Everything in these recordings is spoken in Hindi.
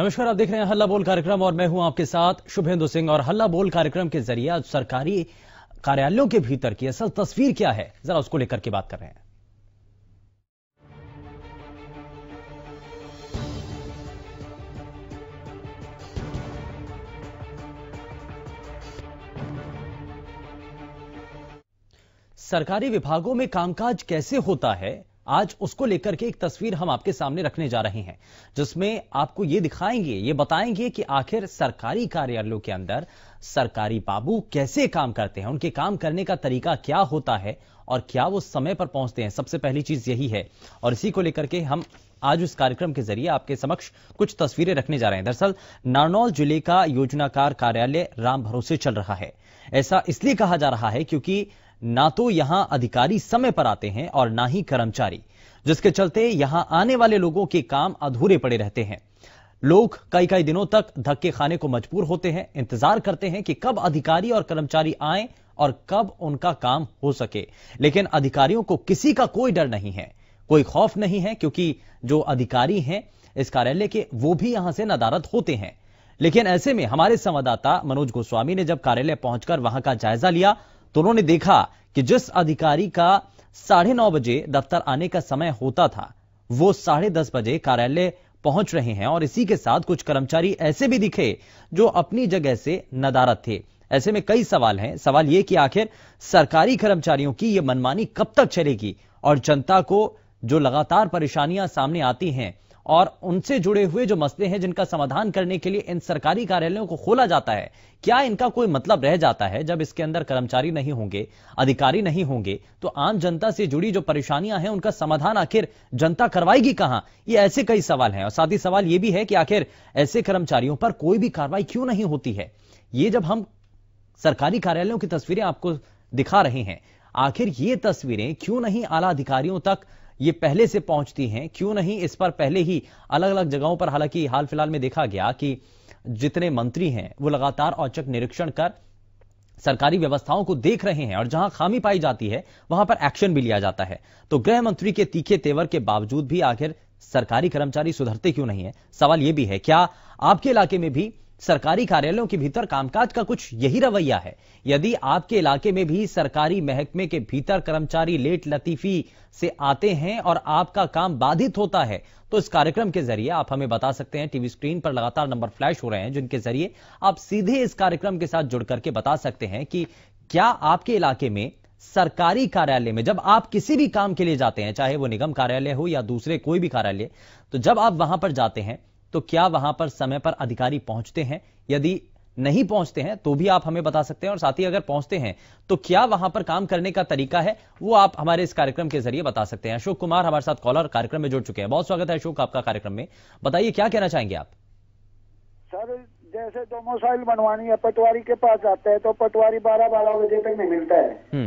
नमस्कार आप देख रहे हैं हल्ला बोल कार्यक्रम और मैं हूं आपके साथ शुभेंदु सिंह और हल्ला बोल कार्यक्रम के जरिए आज सरकारी कार्यालयों के भीतर की असल तस्वीर क्या है जरा उसको लेकर के बात कर रहे हैं सरकारी विभागों में कामकाज कैसे होता है आज उसको लेकर के एक तस्वीर हम आपके सामने रखने जा रहे हैं जिसमें आपको ये दिखाएंगे ये बताएंगे कि आखिर सरकारी कार्यालयों के अंदर सरकारी बाबू कैसे काम करते हैं उनके काम करने का तरीका क्या होता है और क्या वो समय पर पहुंचते हैं सबसे पहली चीज यही है और इसी को लेकर के हम आज उस कार्यक्रम के जरिए आपके समक्ष कुछ तस्वीरें रखने जा रहे हैं दरअसल नारनौल जिले का योजनाकार कार्यालय राम भरोसे चल रहा है ऐसा इसलिए कहा जा रहा है क्योंकि ना तो यहां अधिकारी समय पर आते हैं और ना ही कर्मचारी जिसके चलते यहां आने वाले लोगों के काम अधूरे पड़े रहते हैं लोग कई कई दिनों तक धक्के खाने को मजबूर होते हैं इंतजार करते हैं कि कब अधिकारी और कर्मचारी आए और कब उनका काम हो सके लेकिन अधिकारियों को किसी का कोई डर नहीं है कोई खौफ नहीं है क्योंकि जो अधिकारी हैं इस कार्यालय के वो भी यहां से नदारत होते हैं लेकिन ऐसे में हमारे संवाददाता मनोज गोस्वामी ने जब कार्यालय पहुंचकर वहां का जायजा लिया तो उन्होंने देखा कि जिस अधिकारी का साढ़े नौ बजे दफ्तर आने का समय होता था वो साढ़े दस बजे कार्यालय पहुंच रहे हैं और इसी के साथ कुछ कर्मचारी ऐसे भी दिखे जो अपनी जगह से नदारत थे ऐसे में कई सवाल हैं सवाल यह कि आखिर सरकारी कर्मचारियों की यह मनमानी कब तक चलेगी और जनता को जो लगातार परेशानियां सामने आती हैं और उनसे जुड़े हुए जो मसले हैं जिनका समाधान करने के लिए इन सरकारी कार्यालयों को खोला जाता है क्या इनका कोई मतलब रह जाता है जब इसके अंदर कर्मचारी नहीं होंगे अधिकारी नहीं होंगे तो आम जनता से जुड़ी जो परेशानियां हैं उनका समाधान आखिर जनता करवाएगी कहां ये ऐसे कई सवाल हैं और साथ ही सवाल ये भी है कि आखिर ऐसे कर्मचारियों पर कोई भी कार्रवाई क्यों नहीं होती है ये जब हम सरकारी कार्यालयों की तस्वीरें आपको दिखा रहे हैं आखिर ये तस्वीरें क्यों नहीं आला अधिकारियों तक ये पहले से पहुंचती हैं क्यों नहीं इस पर पहले ही अलग अलग जगहों पर हालांकि हाल फिलहाल में देखा गया कि जितने मंत्री हैं वो लगातार औचक निरीक्षण कर सरकारी व्यवस्थाओं को देख रहे हैं और जहां खामी पाई जाती है वहां पर एक्शन भी लिया जाता है तो गृह मंत्री के तीखे तेवर के बावजूद भी आखिर सरकारी कर्मचारी सुधरते क्यों नहीं है सवाल यह भी है क्या आपके इलाके में भी सरकारी कार्यालयों के भीतर कामकाज का कुछ यही रवैया है यदि आपके इलाके में भी सरकारी महकमे के भीतर कर्मचारी लेट लतीफी से आते हैं और आपका काम बाधित होता है तो इस कार्यक्रम के जरिए आप हमें बता सकते हैं टीवी स्क्रीन पर लगातार नंबर फ्लैश हो रहे हैं जिनके जरिए आप सीधे इस कार्यक्रम के साथ जुड़ करके बता सकते हैं कि क्या आपके इलाके में सरकारी कार्यालय में जब आप किसी भी काम के लिए जाते हैं चाहे वो निगम कार्यालय हो या दूसरे कोई भी कार्यालय तो जब आप वहां पर जाते हैं तो क्या वहां पर समय पर अधिकारी पहुंचते हैं यदि नहीं पहुंचते हैं तो भी आप हमें बता सकते हैं और साथ ही अगर पहुंचते हैं तो क्या वहां पर काम करने का तरीका है वो आप हमारे इस कार्यक्रम के जरिए बता सकते हैं अशोक कुमार हमारे साथ कॉलर कार्यक्रम में जुड़ चुके हैं बहुत स्वागत है अशोक आपका कार्यक्रम में बताइए क्या कहना चाहेंगे आप सर जैसे डोमोसाइल तो बनवानी है पटवारी के पास जाते हैं तो पटवारी बारह बारह बजे तक नहीं मिलता है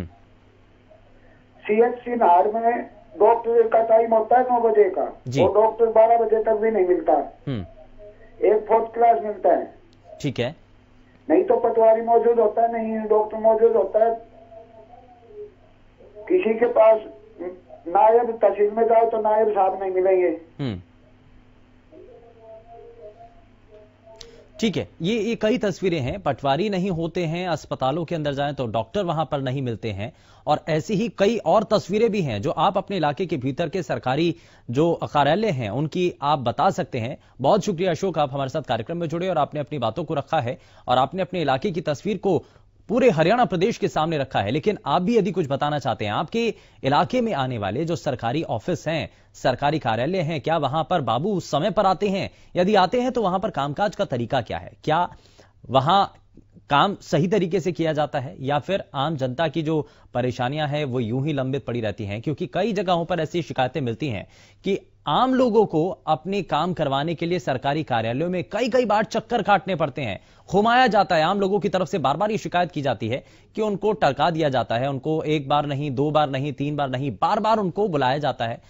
सीएचसी हम्म। नार में डॉक्टर का टाइम होता है नौ बजे का वो डॉक्टर बारह बजे तक भी नहीं मिलता हम्म। एक फोर्थ क्लास मिलता है ठीक है नहीं तो पटवारी मौजूद होता है नहीं डॉक्टर मौजूद होता है किसी के पास नायब तहसील में जाओ तो नायब साहब नहीं मिलेंगे हम्म। ठीक है ये, ये कई तस्वीरें हैं पटवारी नहीं होते हैं अस्पतालों के अंदर जाएं तो डॉक्टर वहां पर नहीं मिलते हैं और ऐसी ही कई और तस्वीरें भी हैं जो आप अपने इलाके के भीतर के सरकारी जो कार्यालय हैं उनकी आप बता सकते हैं बहुत शुक्रिया अशोक आप हमारे साथ कार्यक्रम में जुड़े और आपने अपनी बातों को रखा है और आपने अपने इलाके की तस्वीर को पूरे हरियाणा प्रदेश के सामने रखा है लेकिन आप भी यदि कुछ बताना चाहते हैं आपके इलाके में आने वाले जो सरकारी ऑफिस हैं सरकारी कार्यालय हैं क्या वहां पर बाबू उस समय पर आते हैं यदि आते हैं तो वहां पर कामकाज का तरीका क्या है क्या वहां काम सही तरीके से किया जाता है या फिर आम जनता की जो परेशानियां हैं वो यूं ही लंबित पड़ी रहती हैं क्योंकि कई जगहों पर ऐसी शिकायतें मिलती हैं कि आम लोगों को अपने काम करवाने के लिए सरकारी कार्यालयों में कई कई बार चक्कर काटने पड़ते हैं घुमाया जाता है आम लोगों की तरफ से बार बार ये शिकायत की जाती है कि उनको टरका दिया जाता है उनको एक बार नहीं दो बार नहीं तीन बार नहीं बार बार उनको बुलाया जाता है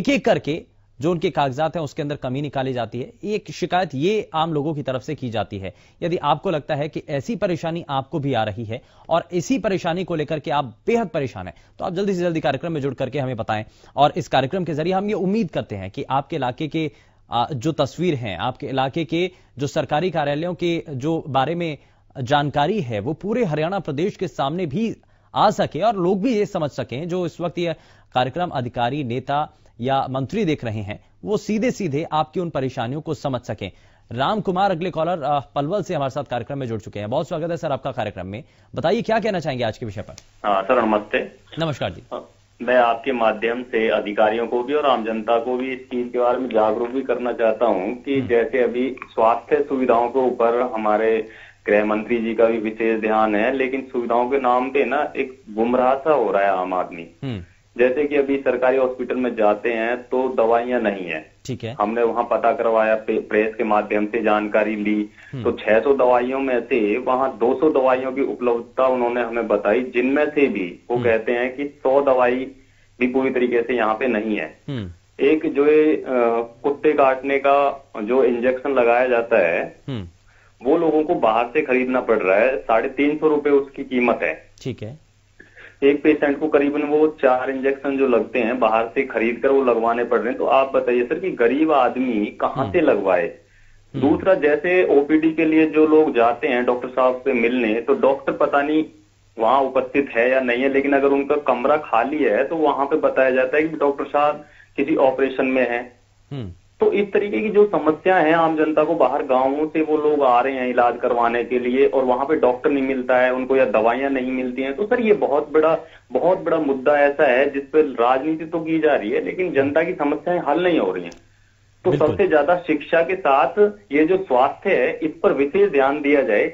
एक एक करके जो उनके कागजात हैं उसके अंदर कमी निकाली जाती है एक शिकायत ये आम लोगों की तरफ से की जाती है यदि आपको लगता है कि ऐसी परेशानी आपको भी आ रही है और इसी परेशानी को लेकर के आप बेहद परेशान हैं तो आप जल्दी से जल्दी कार्यक्रम में जुड़ करके हमें बताएं और इस कार्यक्रम के जरिए हम ये उम्मीद करते हैं कि आपके इलाके के जो तस्वीर हैं आपके इलाके के जो सरकारी कार्यालयों के जो बारे में जानकारी है वो पूरे हरियाणा प्रदेश के सामने भी आ सके और लोग भी ये समझ सकें जो इस वक्त ये कार्यक्रम अधिकारी नेता या मंत्री देख रहे हैं वो सीधे सीधे आपकी उन परेशानियों को समझ सके राम कुमार अगले कॉलर पलवल से हमारे साथ कार्यक्रम में जुड़ चुके हैं बहुत स्वागत है सर आपका कार्यक्रम में बताइए क्या कहना चाहेंगे आज के विषय पर सर नमस्ते नमस्कार जी मैं आपके माध्यम से अधिकारियों को भी और आम जनता को भी इस चीज के बारे में जागरूक भी करना चाहता हूँ कि हम्म। जैसे अभी स्वास्थ्य सुविधाओं के ऊपर हमारे गृह मंत्री जी का भी विशेष ध्यान है लेकिन सुविधाओं के नाम पे ना एक गुमराह सा हो रहा है आम आदमी हम्म। जैसे कि अभी सरकारी हॉस्पिटल में जाते हैं तो दवाइयां नहीं है ठीक है हमने वहाँ पता करवाया प्रेस के माध्यम से जानकारी ली हम्म। तो 600 दवाइयों में से वहाँ 200 दवाइयों की उपलब्धता उन्होंने हमें बताई जिनमें से भी वो हम्म। कहते हैं कि 100 दवाई भी पूरी तरीके से यहाँ पे नहीं है हम्म। एक जो ये कुत्ते काटने का जो इंजेक्शन लगाया जाता है वो लोगों को बाहर से खरीदना पड़ रहा है साढ़े तीन सौ रूपये उसकी कीमत है ठीक है एक पेशेंट को करीबन वो चार इंजेक्शन जो लगते हैं बाहर से खरीद कर वो लगवाने पड़ रहे हैं तो आप बताइए सर कि गरीब आदमी कहाँ से हम्म। लगवाए हम्म। दूसरा जैसे ओपीडी के लिए जो लोग जाते हैं डॉक्टर साहब से मिलने तो डॉक्टर पता नहीं वहाँ उपस्थित है या नहीं है लेकिन अगर उनका कमरा खाली है तो वहां पे बताया जाता है कि डॉक्टर साहब किसी ऑपरेशन में है हम्म। तो इस तरीके की जो समस्या है आम जनता को बाहर गांवों से वो लोग आ रहे हैं इलाज करवाने के लिए और वहां पे डॉक्टर नहीं मिलता है उनको या दवाइयां नहीं मिलती हैं तो सर ये बहुत बड़ा बहुत बड़ा मुद्दा ऐसा है जिस पर राजनीति तो की जा रही है लेकिन जनता की समस्याएं हल नहीं हो रही हैं तो सबसे ज्यादा शिक्षा के साथ ये जो स्वास्थ्य है इस पर विशेष ध्यान दिया जाए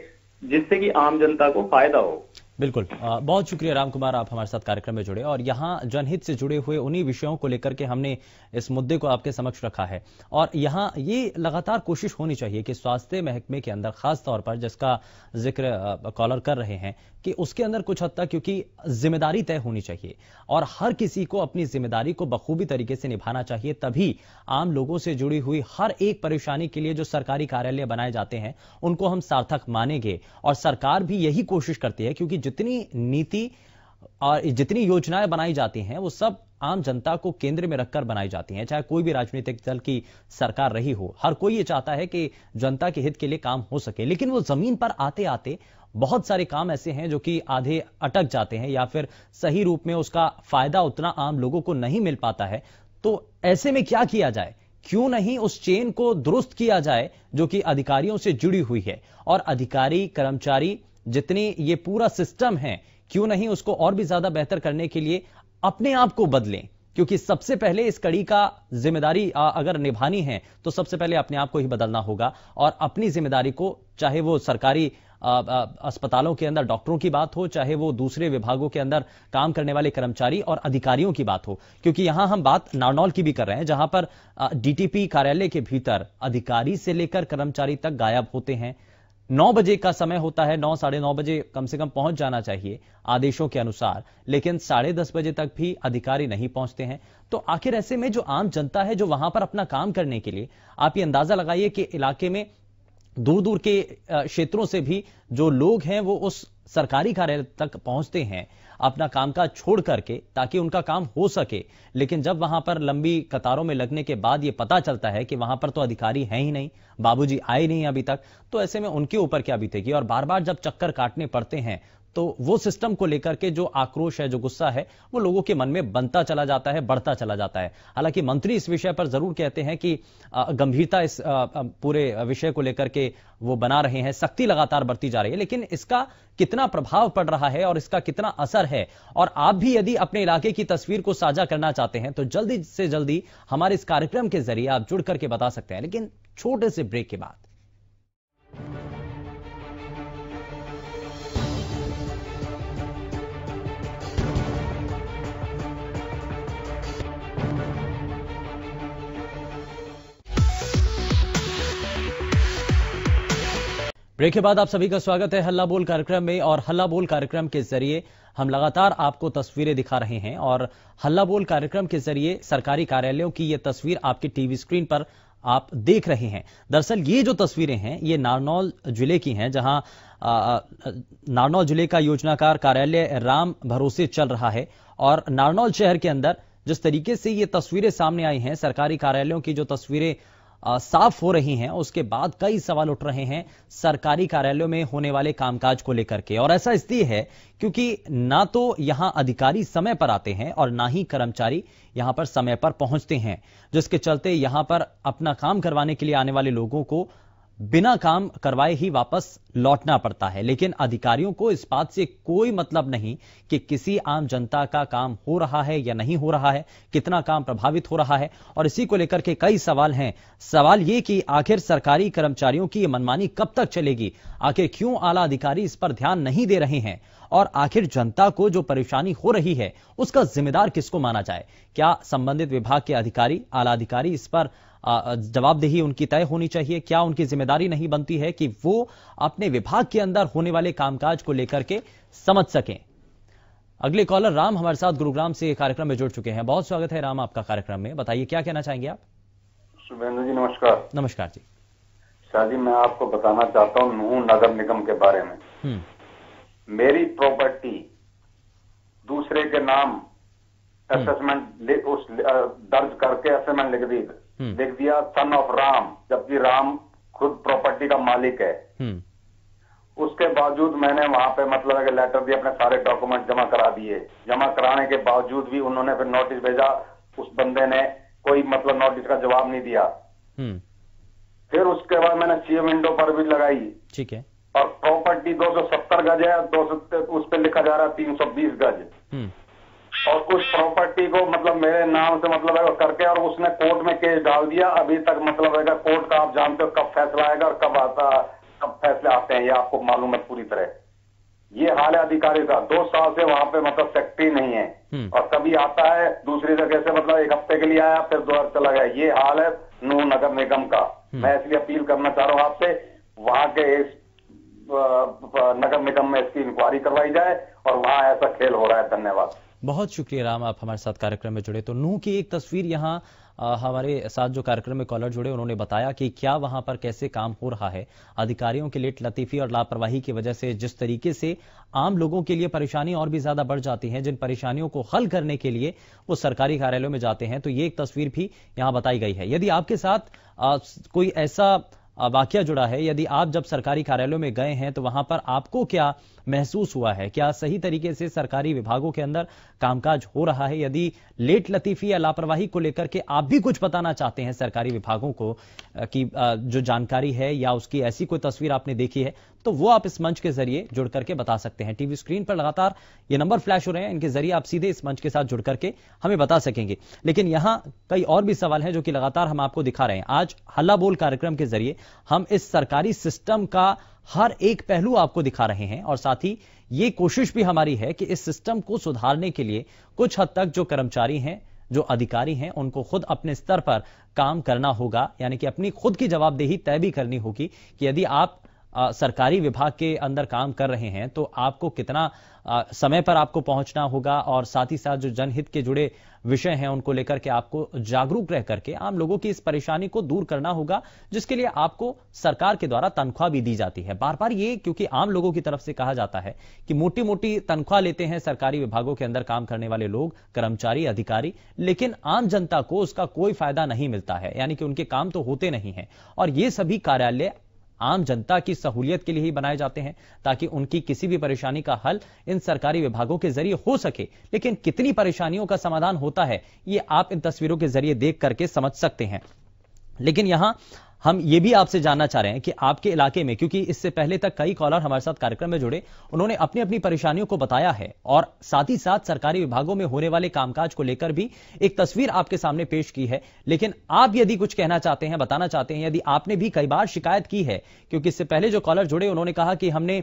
जिससे कि आम जनता को फायदा हो बिल्कुल बहुत शुक्रिया राम कुमार आप हमारे साथ कार्यक्रम में जुड़े और यहाँ जनहित से जुड़े हुए उन्हीं विषयों को लेकर के हमने इस मुद्दे को आपके समक्ष रखा है और यहाँ ये लगातार कोशिश होनी चाहिए कि स्वास्थ्य महकमे के अंदर खास तौर पर जिसका जिक्र कॉलर कर रहे हैं कि उसके अंदर कुछ हद तक क्योंकि जिम्मेदारी तय होनी चाहिए और हर किसी को अपनी जिम्मेदारी को बखूबी तरीके से निभाना चाहिए तभी आम लोगों से जुड़ी हुई हर एक परेशानी के लिए जो सरकारी कार्यालय बनाए जाते हैं उनको हम सार्थक मानेंगे और सरकार भी यही कोशिश करती है क्योंकि जितनी नीति और जितनी योजनाएं बनाई जाती हैं वो सब आम जनता को केंद्र में रखकर बनाई जाती हैं चाहे कोई भी राजनीतिक दल की सरकार रही हो हर कोई ये चाहता है कि जनता के हित के लिए काम हो सके लेकिन वो जमीन पर आते आते बहुत सारे काम ऐसे हैं जो कि आधे अटक जाते हैं या फिर सही रूप में उसका फायदा उतना आम लोगों को नहीं मिल पाता है तो ऐसे में क्या किया जाए क्यों नहीं उस चेन को दुरुस्त किया जाए जो कि अधिकारियों से जुड़ी हुई है और अधिकारी कर्मचारी जितनी ये पूरा सिस्टम है क्यों नहीं उसको और भी ज्यादा बेहतर करने के लिए अपने आप को बदलें क्योंकि सबसे पहले इस कड़ी का जिम्मेदारी अगर निभानी है तो सबसे पहले अपने आप को ही बदलना होगा और अपनी जिम्मेदारी को चाहे वो सरकारी आ, आ, अस्पतालों के अंदर डॉक्टरों की बात हो चाहे वो दूसरे विभागों के अंदर काम करने वाले कर्मचारी और अधिकारियों की बात हो क्योंकि यहां हम बात नारनौल की भी कर रहे हैं जहां पर डीटीपी कार्यालय के भीतर अधिकारी से लेकर कर्मचारी तक गायब होते हैं नौ बजे का समय होता है नौ साढ़े नौ बजे कम से कम पहुंच जाना चाहिए आदेशों के अनुसार लेकिन साढ़े दस बजे तक भी अधिकारी नहीं पहुंचते हैं तो आखिर ऐसे में जो आम जनता है जो वहां पर अपना काम करने के लिए आप ये अंदाजा लगाइए कि इलाके में दूर दूर के क्षेत्रों से भी जो लोग हैं वो उस सरकारी कार्यालय तक पहुंचते हैं अपना कामकाज छोड़ करके ताकि उनका काम हो सके लेकिन जब वहां पर लंबी कतारों में लगने के बाद ये पता चलता है कि वहां पर तो अधिकारी हैं ही नहीं बाबूजी आए नहीं अभी तक तो ऐसे में उनके ऊपर क्या बीतेगी और बार बार जब चक्कर काटने पड़ते हैं तो वो सिस्टम को लेकर के जो आक्रोश है जो गुस्सा है वो लोगों के मन में बनता चला जाता है बढ़ता चला जाता है हालांकि मंत्री इस विषय पर जरूर कहते हैं कि गंभीरता इस पूरे विषय को लेकर के वो बना रहे हैं सख्ती लगातार बरती जा रही है लेकिन इसका कितना प्रभाव पड़ रहा है और इसका कितना असर है और आप भी यदि अपने इलाके की तस्वीर को साझा करना चाहते हैं तो जल्दी से जल्दी हमारे इस कार्यक्रम के जरिए आप जुड़ करके बता सकते हैं लेकिन छोटे से ब्रेक के बाद ब्रेक के बाद आप सभी का स्वागत है हल्ला बोल कार्यक्रम में और हल्ला बोल कार्यक्रम के जरिए हम लगातार आपको तस्वीरें दिखा रहे हैं और हल्ला बोल कार्यक्रम के जरिए सरकारी कार्यालयों की ये तस्वीर आपकी टीवी स्क्रीन पर आप देख रहे हैं दरअसल ये जो तस्वीरें हैं ये नारनौल जिले की हैं जहां नारनौल जिले का योजनाकार कार्यालय राम भरोसे चल रहा है और नारनौल शहर के अंदर जिस तरीके से ये तस्वीरें सामने आई हैं सरकारी कार्यालयों की जो तस्वीरें साफ हो रही हैं उसके बाद कई सवाल उठ रहे हैं सरकारी कार्यालयों में होने वाले कामकाज को लेकर के और ऐसा इसलिए है क्योंकि ना तो यहां अधिकारी समय पर आते हैं और ना ही कर्मचारी यहां पर समय पर पहुंचते हैं जिसके चलते यहां पर अपना काम करवाने के लिए आने वाले लोगों को बिना काम करवाए ही वापस लौटना पड़ता है लेकिन अधिकारियों को इस बात से कोई मतलब नहीं कि किसी आम जनता का काम हो रहा है या नहीं हो रहा है कितना काम प्रभावित हो रहा है और इसी को लेकर के कई सवाल हैं सवाल ये कि आखिर सरकारी कर्मचारियों की मनमानी कब तक चलेगी आखिर क्यों आला अधिकारी इस पर ध्यान नहीं दे रहे हैं और आखिर जनता को जो परेशानी हो रही है उसका जिम्मेदार किसको माना जाए क्या संबंधित विभाग के अधिकारी आला अधिकारी इस पर जवाबदेही उनकी तय होनी चाहिए क्या उनकी जिम्मेदारी नहीं बनती है कि वो अपने विभाग के अंदर होने वाले कामकाज को लेकर के समझ सकें अगले कॉलर राम हमारे साथ गुरुग्राम से कार्यक्रम में जुड़ चुके हैं बहुत स्वागत है राम आपका कार्यक्रम में बताइए क्या कहना चाहेंगे आप शुभेंद्र जी नमस्कार नमस्कार जी शाह जी मैं आपको बताना चाहता हूँ नूह नगर निगम के बारे में हम्म। मेरी प्रॉपर्टी दूसरे के नाम असेसमेंट हम्म। उस दर्ज करके असेसमेंट लिख दी लिख हम्म। दिया सन ऑफ राम जबकि राम खुद प्रॉपर्टी का मालिक है हम्म। उसके बावजूद मैंने वहां पे मतलब कि लेटर दिए अपने सारे डॉक्यूमेंट जमा करा दिए जमा कराने के बावजूद भी उन्होंने फिर नोटिस भेजा उस बंदे ने कोई मतलब नोटिस का जवाब नहीं दिया हम्म। फिर उसके बाद मैंने सीएम विंडो पर भी लगाई ठीक है और प्रॉपर्टी 270 गज है दो सौ उस पर लिखा जा रहा है बीस गज और कुछ प्रॉपर्टी को मतलब मेरे नाम से मतलब है करके और उसने कोर्ट में केस डाल दिया अभी तक मतलब है कोर्ट का आप जानते हो कब फैसला आएगा और कब आता कब फैसले आते हैं ये आपको मालूम है पूरी तरह ये हाल है अधिकारी का दो साल से वहाँ पे मतलब फैक्ट्री नहीं है हम्म। और कभी आता है दूसरी जगह से मतलब एक हफ्ते के लिए आया फिर दो हफ्ते चला गया ये हाल है नू नगर निगम का हम्म। मैं इसलिए अपील करना चाह रहा हूँ आपसे वहां के इस नगर निगम में इसकी इंक्वायरी करवाई जाए और वहाँ ऐसा खेल हो रहा है धन्यवाद बहुत शुक्रिया राम आप हमारे साथ कार्यक्रम में जुड़े तो नूह की एक तस्वीर यहाँ हमारे साथ जो कार्यक्रम में कॉलर जुड़े उन्होंने बताया कि क्या वहां पर कैसे काम हो रहा है अधिकारियों के लिए लतीफी और लापरवाही की वजह से जिस तरीके से आम लोगों के लिए परेशानी और भी ज्यादा बढ़ जाती है जिन परेशानियों को हल करने के लिए वो सरकारी कार्यालयों में जाते हैं तो ये एक तस्वीर भी यहां बताई गई है यदि आपके साथ कोई ऐसा वाक्य जुड़ा है यदि आप जब सरकारी कार्यालयों में गए हैं तो वहां पर आपको क्या महसूस हुआ है क्या सही तरीके से सरकारी विभागों के अंदर कामकाज हो रहा है यदि लेट लतीफी या लापरवाही को लेकर के आप भी कुछ बताना चाहते हैं सरकारी विभागों को कि जो जानकारी है या उसकी ऐसी कोई तस्वीर आपने देखी है तो वो आप इस मंच के जरिए जुड़ करके बता सकते हैं टीवी स्क्रीन पर लगातार ये नंबर फ्लैश हो रहे हैं इनके जरिए आप सीधे इस मंच के साथ जुड़ करके हमें बता सकेंगे लेकिन यहां कई और भी सवाल हैं जो कि लगातार हम आपको दिखा रहे हैं आज हल्ला बोल कार्यक्रम के जरिए हम इस सरकारी सिस्टम का हर एक पहलू आपको दिखा रहे हैं और साथ ही ये कोशिश भी हमारी है कि इस सिस्टम को सुधारने के लिए कुछ हद तक जो कर्मचारी हैं जो अधिकारी हैं उनको खुद अपने स्तर पर काम करना होगा यानी कि अपनी खुद की जवाबदेही तय भी करनी होगी कि यदि आप सरकारी विभाग के अंदर काम कर रहे हैं तो आपको कितना आ, समय पर आपको पहुंचना होगा और साथ ही साथ जो जनहित के जुड़े विषय हैं उनको लेकर के आपको जागरूक रह करके आम लोगों की इस परेशानी को दूर करना होगा जिसके लिए आपको सरकार के द्वारा तनख्वाह भी दी जाती है बार बार ये क्योंकि आम लोगों की तरफ से कहा जाता है कि मोटी मोटी तनख्वाह लेते हैं सरकारी विभागों के अंदर काम करने वाले लोग कर्मचारी अधिकारी लेकिन आम जनता को उसका कोई फायदा नहीं मिलता है यानी कि उनके काम तो होते नहीं है और ये सभी कार्यालय आम जनता की सहूलियत के लिए ही बनाए जाते हैं ताकि उनकी किसी भी परेशानी का हल इन सरकारी विभागों के जरिए हो सके लेकिन कितनी परेशानियों का समाधान होता है ये आप इन तस्वीरों के जरिए देख करके समझ सकते हैं लेकिन यहां हम ये भी आपसे जानना चाह रहे हैं कि आपके इलाके में क्योंकि इससे पहले तक कई कॉलर हमारे साथ कार्यक्रम में जुड़े उन्होंने अपनी अपनी परेशानियों को बताया है और साथ ही साथ सरकारी विभागों में होने वाले कामकाज को लेकर भी एक तस्वीर आपके सामने पेश की है लेकिन आप यदि कुछ कहना चाहते हैं बताना चाहते हैं यदि आपने भी कई बार शिकायत की है क्योंकि इससे पहले जो कॉलर जुड़े उन्होंने कहा कि हमने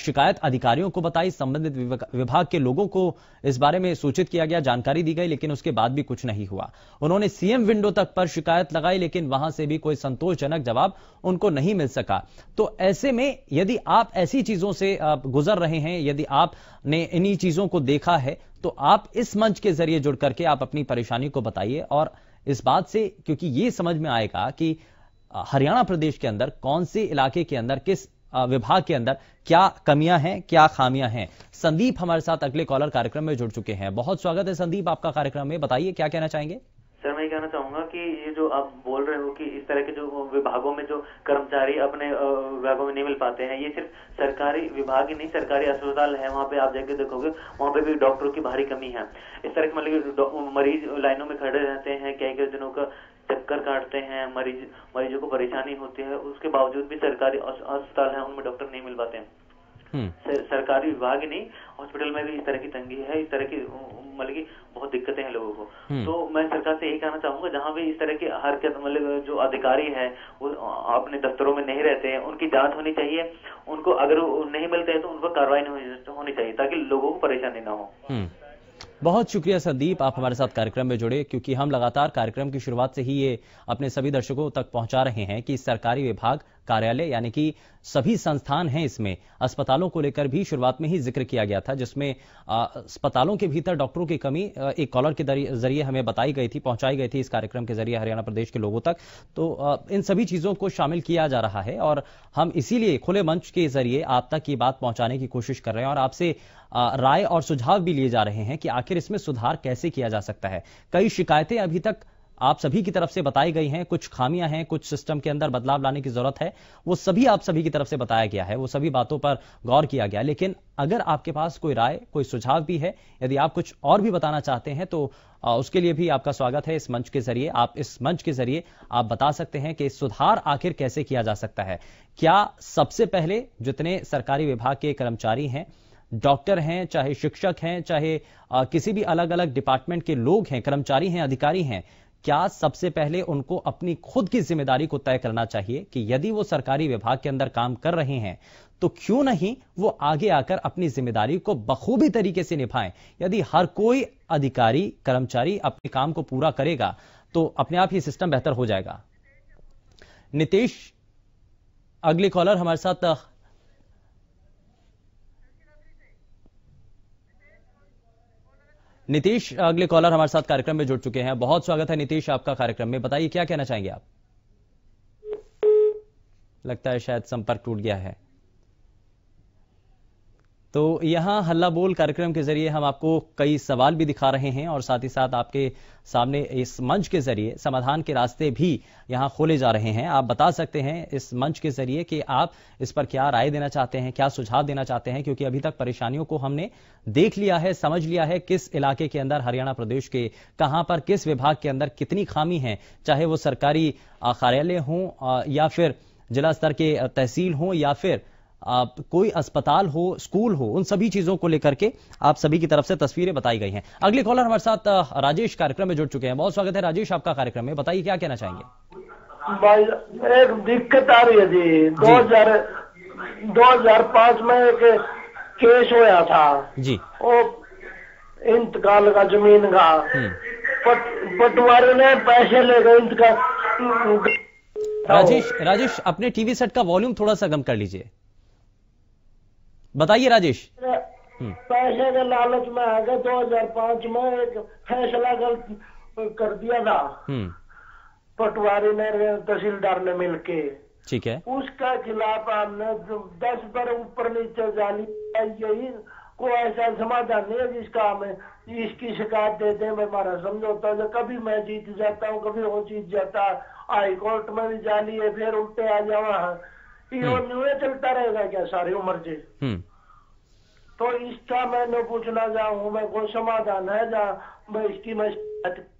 शिकायत अधिकारियों को बताई संबंधित विभाग के लोगों को इस बारे में सूचित किया गया जानकारी दी गई लेकिन उसके बाद भी कुछ नहीं हुआ उन्होंने सीएम विंडो तक पर शिकायत लगाई लेकिन वहां से भी कोई संतोष संतोषजनक जवाब उनको नहीं मिल सका तो ऐसे में यदि आप ऐसी चीजों से गुजर रहे हैं यदि आपने इन्हीं चीजों को देखा है तो आप इस मंच के जरिए जुड़ करके आप अपनी परेशानी को बताइए और इस बात से क्योंकि ये समझ में आएगा कि हरियाणा प्रदेश के अंदर कौन से इलाके के अंदर किस विभाग के अंदर क्या कमियां हैं क्या खामियां हैं संदीप हमारे साथ अगले कॉलर कार्यक्रम में जुड़ चुके हैं बहुत स्वागत है संदीप आपका कार्यक्रम में बताइए क्या कहना चाहेंगे सर मैं ये कहना चाहूंगा कि ये जो आप बोल रहे हो कि इस तरह के जो विभागों में जो कर्मचारी अपने विभागों में नहीं मिल पाते हैं ये सिर्फ सरकारी विभाग ही नहीं सरकारी अस्पताल है वहाँ पे आप जाके देखोगे वहाँ पे भी डॉक्टरों की भारी कमी है इस तरह के मतलब मरीज लाइनों में खड़े रहते हैं कई कई दिनों का चक्कर काटते हैं मरीज मरीजों को परेशानी होती है उसके बावजूद भी सरकारी अस्पताल है उनमें डॉक्टर नहीं मिल पाते हैं हम्म। सरकारी विभाग ही नहीं हॉस्पिटल में भी इस तरह की तंगी है इस तरह की मतलब की बहुत दिक्कतें हैं लोगों को हम्म। तो मैं सरकार से यही कहना चाहूंगा जहाँ भी इस तरह के हर मतलब जो अधिकारी हैं वो अपने दफ्तरों में नहीं रहते हैं उनकी जांच होनी चाहिए उनको अगर नहीं मिलते हैं तो उन पर कार्रवाई होनी चाहिए ताकि लोगों को परेशानी ना हो हम्म। बहुत शुक्रिया संदीप आप हमारे साथ कार्यक्रम में जुड़े क्योंकि हम लगातार कार्यक्रम की शुरुआत से ही ये अपने सभी दर्शकों तक पहुंचा रहे हैं कि सरकारी विभाग कार्यालय यानी कि सभी संस्थान हैं इसमें अस्पतालों को लेकर भी शुरुआत में ही जिक्र किया गया था जिसमें अस्पतालों के भीतर डॉक्टरों की कमी एक कॉलर के जरिए हमें बताई गई थी पहुंचाई गई थी इस कार्यक्रम के जरिए हरियाणा प्रदेश के लोगों तक तो इन सभी चीजों को शामिल किया जा रहा है और हम इसीलिए खुले मंच के जरिए आप तक ये बात पहुंचाने की कोशिश कर रहे हैं और आपसे राय और सुझाव भी लिए जा रहे हैं कि आखिर इसमें सुधार कैसे किया जा सकता है कई शिकायतें अभी तक आप सभी की तरफ से बताई गई हैं कुछ खामियां हैं कुछ सिस्टम के अंदर बदलाव लाने की जरूरत है वो सभी आप सभी की तरफ से बताया गया है वो सभी बातों पर गौर किया गया लेकिन अगर आपके पास कोई राय कोई सुझाव भी है यदि आप कुछ और भी बताना चाहते हैं तो उसके लिए भी आपका स्वागत है इस मंच के जरिए आप इस मंच के जरिए आप बता सकते हैं कि सुधार आखिर कैसे किया जा सकता है क्या सबसे पहले जितने सरकारी विभाग के कर्मचारी हैं डॉक्टर हैं चाहे शिक्षक हैं चाहे किसी भी अलग अलग डिपार्टमेंट के लोग हैं कर्मचारी हैं अधिकारी हैं क्या सबसे पहले उनको अपनी खुद की जिम्मेदारी को तय करना चाहिए कि यदि वो सरकारी विभाग के अंदर काम कर रहे हैं तो क्यों नहीं वो आगे आकर अपनी जिम्मेदारी को बखूबी तरीके से निभाएं यदि हर कोई अधिकारी कर्मचारी अपने काम को पूरा करेगा तो अपने आप ही सिस्टम बेहतर हो जाएगा नितेश अगले कॉलर हमारे साथ नीतीश अगले कॉलर हमारे साथ कार्यक्रम में जुड़ चुके हैं बहुत स्वागत है नीतीश आपका कार्यक्रम में बताइए क्या कहना चाहेंगे आप लगता है शायद संपर्क टूट गया है तो यहाँ हल्ला बोल कार्यक्रम के जरिए हम आपको कई सवाल भी दिखा रहे हैं और साथ ही साथ आपके सामने इस मंच के जरिए समाधान के रास्ते भी यहाँ खोले जा रहे हैं आप बता सकते हैं इस मंच के जरिए कि आप इस पर क्या राय देना चाहते हैं क्या सुझाव देना चाहते हैं क्योंकि अभी तक परेशानियों को हमने देख लिया है समझ लिया है किस इलाके के अंदर हरियाणा प्रदेश के कहां पर किस विभाग के अंदर कितनी खामी है चाहे वो सरकारी कार्यालय हों या फिर जिला स्तर के तहसील हों या फिर आप कोई अस्पताल हो स्कूल हो उन सभी चीजों को लेकर के आप सभी की तरफ से तस्वीरें बताई गई हैं अगले कॉलर हमारे साथ राजेश कार्यक्रम में जुड़ चुके हैं बहुत स्वागत है राजेश आपका कार्यक्रम में बताइए क्या कहना चाहेंगे भाई एक दिक्कत आ रही है जी दो हजार दो हजार पांच में एक केस होया था जी वो इंतकाल का जमीन हम्म। का पटवारी ने पैसे गए इंतकाल राजेश राजेश अपने टीवी सेट का वॉल्यूम थोड़ा सा कम कर लीजिए बताइए राजेश हम्म। हम्म। पैसे के लालच में दो हजार 2005 में एक फैसला कर कर दिया था हम्म। पटवारी ने तहसीलदार ने मिल के ठीक है उसका खिलाफ हमने दस बार ऊपर नीचे जाली यही को ऐसा समाधान नहीं है जिसका हमें इसकी शिकायत दे दे मैं हमारा समझौता है कभी मैं जीत जाता हूँ कभी वो जीत जाता हाई कोर्ट में भी जा लिए फिर उल्टे आ जावा चलता हम्म। रहेगा क्या सारी उम्र जी हम्म। तो इसका मैं पूछना चाहूँ मैं कोई समाधान है जहाँ मैं इसकी मैं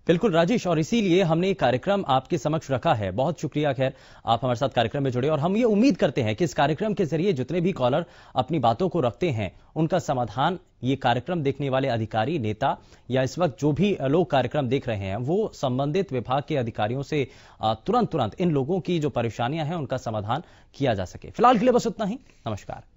बिल्कुल राजेश और इसीलिए हमने ये कार्यक्रम आपके समक्ष रखा है बहुत शुक्रिया खैर आप हमारे साथ कार्यक्रम में जुड़े और हम ये उम्मीद करते हैं कि इस कार्यक्रम के जरिए जितने भी कॉलर अपनी बातों को रखते हैं उनका समाधान ये कार्यक्रम देखने वाले अधिकारी नेता या इस वक्त जो भी लोग कार्यक्रम देख रहे हैं वो संबंधित विभाग के अधिकारियों से तुरंत तुरंत इन लोगों की जो परेशानियां हैं उनका समाधान किया जा सके फिलहाल के लिए बस उतना ही नमस्कार